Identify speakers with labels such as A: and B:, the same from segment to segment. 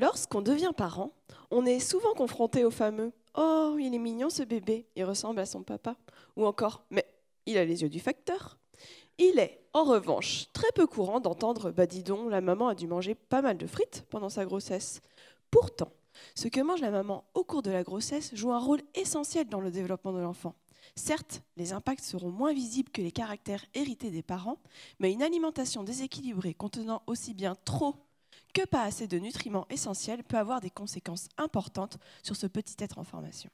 A: Lorsqu'on devient parent, on est souvent confronté au fameux ⁇ Oh, il est mignon ce bébé, il ressemble à son papa ⁇ ou encore ⁇ Mais il a les yeux du facteur ⁇ Il est, en revanche, très peu courant d'entendre ⁇ Bah dis donc, la maman a dû manger pas mal de frites pendant sa grossesse ⁇ Pourtant, ce que mange la maman au cours de la grossesse joue un rôle essentiel dans le développement de l'enfant. Certes, les impacts seront moins visibles que les caractères hérités des parents, mais une alimentation déséquilibrée contenant aussi bien trop que pas assez de nutriments essentiels peut avoir des conséquences importantes sur ce petit être en formation.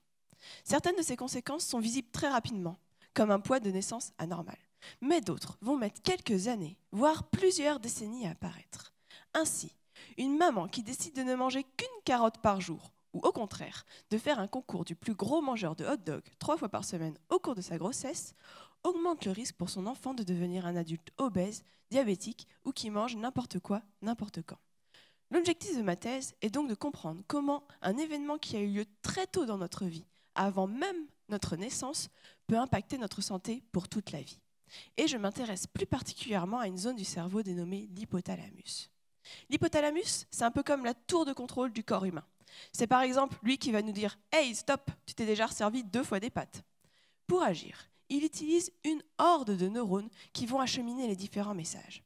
A: Certaines de ces conséquences sont visibles très rapidement, comme un poids de naissance anormal, mais d'autres vont mettre quelques années, voire plusieurs décennies à apparaître. Ainsi, une maman qui décide de ne manger qu'une carotte par jour, ou au contraire, de faire un concours du plus gros mangeur de hot dog trois fois par semaine au cours de sa grossesse, augmente le risque pour son enfant de devenir un adulte obèse, diabétique ou qui mange n'importe quoi, n'importe quand. L'objectif de ma thèse est donc de comprendre comment un événement qui a eu lieu très tôt dans notre vie, avant même notre naissance, peut impacter notre santé pour toute la vie. Et je m'intéresse plus particulièrement à une zone du cerveau dénommée l'hypothalamus. L'hypothalamus, c'est un peu comme la tour de contrôle du corps humain. C'est par exemple lui qui va nous dire Hey, stop, tu t'es déjà servi deux fois des pattes. Pour agir, il utilise une horde de neurones qui vont acheminer les différents messages.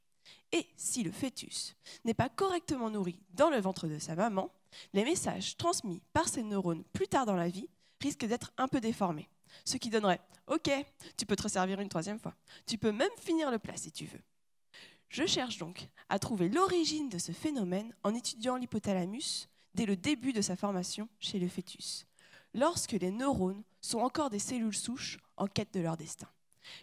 A: Et si le fœtus n'est pas correctement nourri dans le ventre de sa maman, les messages transmis par ces neurones plus tard dans la vie risquent d'être un peu déformés. Ce qui donnerait Ok, tu peux te resservir une troisième fois. Tu peux même finir le plat si tu veux. Je cherche donc à trouver l'origine de ce phénomène en étudiant l'hypothalamus dès le début de sa formation chez le fœtus, lorsque les neurones sont encore des cellules souches en quête de leur destin.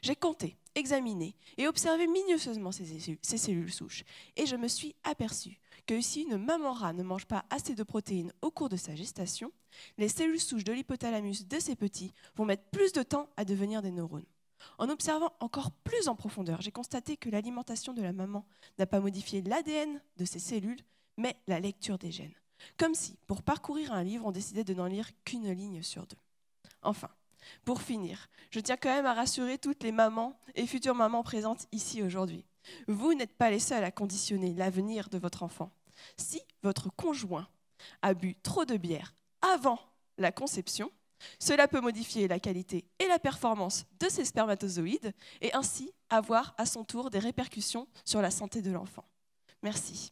A: J'ai compté Examiner et observer minutieusement ces cellules souches, et je me suis aperçu que si une maman rat ne mange pas assez de protéines au cours de sa gestation, les cellules souches de l'hypothalamus de ses petits vont mettre plus de temps à devenir des neurones. En observant encore plus en profondeur, j'ai constaté que l'alimentation de la maman n'a pas modifié l'ADN de ses cellules, mais la lecture des gènes. Comme si, pour parcourir un livre, on décidait de n'en lire qu'une ligne sur deux. Enfin, pour finir, je tiens quand même à rassurer toutes les mamans et futures mamans présentes ici aujourd'hui. Vous n'êtes pas les seules à conditionner l'avenir de votre enfant. Si votre conjoint a bu trop de bière avant la conception, cela peut modifier la qualité et la performance de ses spermatozoïdes et ainsi avoir à son tour des répercussions sur la santé de l'enfant. Merci.